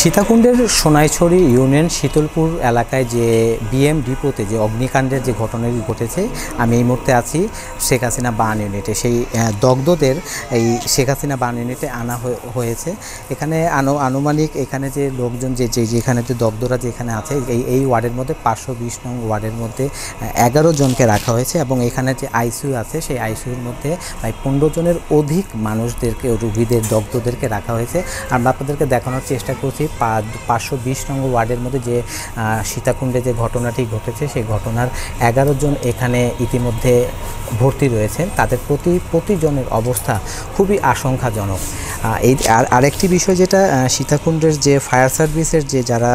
সীতাকুণ্ডের সোনাইছড়ি union Shitalpur এলাকায় যে BM ডিপোতে যে অগ্নিকাণ্ডের যে ঘটনাটি ঘটেছে আমি এই মুহূর্তে আছি শেখ হাসিনা বান ইউনিটে সেই দগ্ধদের এই শেখ হাসিনা বান ইউনিটে আনা হয়েছে এখানে আনুমানিক এখানে যে লোকজন যে যেখানে যে দগ্ধরা যেখানে আছে এই এই ওয়ার্ডের মধ্যে পাঁচশো বিশ নং ওয়ার্ডের মধ্যে এগারো জনকে রাখা হয়েছে এবং এখানে যে আইসিইউ আছে সেই আইসিউর মধ্যে প্রায় পনেরো জনের অধিক মানুষদেরকে রুগীদের দগ্ধদেরকে রাখা হয়েছে আমরা আপনাদেরকে দেখানোর চেষ্টা করছি পেয়েছি পাঁচশো বিশ নম্বর ওয়ার্ডের মধ্যে যে সীতাকুণ্ডে যে ঘটনাটি ঘটেছে সেই ঘটনার এগারো জন এখানে ইতিমধ্যে ভর্তি রয়েছেন তাদের প্রতি প্রতিজনের অবস্থা খুবই আশঙ্কাজনক এই আর আরেকটি বিষয় যেটা সীতাকুণ্ডের যে ফায়ার সার্ভিসের যে যারা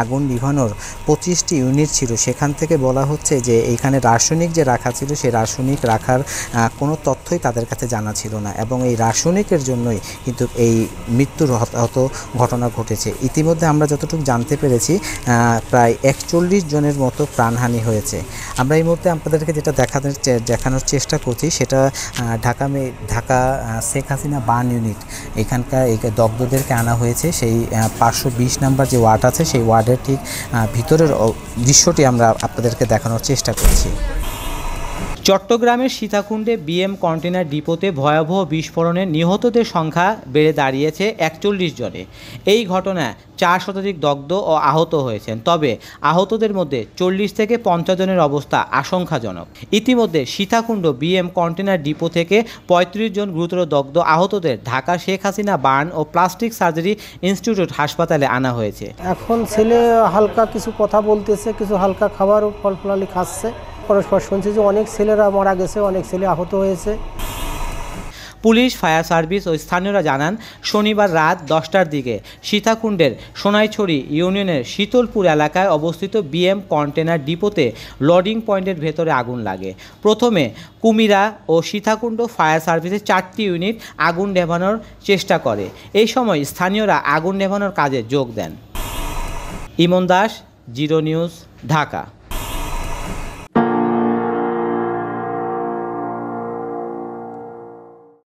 আগুন নিভানোর পঁচিশটি ইউনিট ছিল সেখান থেকে বলা হচ্ছে যে এইখানে রাসায়নিক যে রাখা ছিল সেই রাসায়নিক রাখার কোনো তথ্যই তাদের কাছে জানা ছিল না এবং এই রাসায়নিকের জন্যই কিন্তু এই মৃত্যুর হতাহত ঘটনা ঘটেছে ইতিমধ্যে আমরা যতটুকু জানতে পেরেছি প্রায় একচল্লিশ জনের মতো প্রাণহানি হয়েছে আমরা এই মুহূর্তে আপনাদেরকে যেটা দেখাতে দেখা দেখানোর চেষ্টা করছি সেটা ঢাকা ঢাকা শেখ হাসিনা বার্ন ইউনিট এখানকার এই দগ্ধদেরকে আনা হয়েছে সেই পাঁচশো বিশ নাম্বার যে ওয়ার্ড আছে সেই ওয়ার্ডের ঠিক ভিতরের দৃশ্যটি আমরা আপনাদেরকে দেখানোর চেষ্টা করছি চট্টগ্রামের সীতাকুণ্ডে বিএম কন্টেনার ডিপোতে ভয়াবহ বিস্ফোরণে নিহতদের সংখ্যা বেড়ে দাঁড়িয়েছে একচল্লিশ জনে এই ঘটনায় চার শতাধিক দগ্ধ ও আহত হয়েছেন তবে আহতদের মধ্যে চল্লিশ থেকে পঞ্চাশ জনের অবস্থা আশঙ্কাজনক ইতিমধ্যে সীতাকুণ্ড বিএম কন্টেনার ডিপো থেকে ৩৫ জন গুরুতর দগ্ধ আহতদের ঢাকা শেখ হাসিনা বার্ন ও প্লাস্টিক সার্জারি ইনস্টিটিউট হাসপাতালে আনা হয়েছে এখন ছেলে হালকা কিছু কথা বলতেছে কিছু হালকা খাবার ও ফল ফলালি খাচ্ছে পরস্পর শুনছি যে অনেক ছেলেরা মারা গেছে অনেক ছেলে আহত হয়েছে পুলিশ ফায়ার সার্ভিস ও স্থানীয়রা জানান শনিবার রাত দশটার দিকে সীতাকুণ্ডের সোনাইছড়ি ইউনিয়নের শীতলপুর এলাকায় অবস্থিত বিএম কন্টেনার ডিপোতে লডিং পয়েন্টের ভেতরে আগুন লাগে প্রথমে কুমিরা ও সীতাকুণ্ড ফায়ার সার্ভিসের চারটি ইউনিট আগুন নেভানোর চেষ্টা করে এই সময় স্থানীয়রা আগুন নেভানোর কাজে যোগ দেন ইমন দাস জিরো নিউজ ঢাকা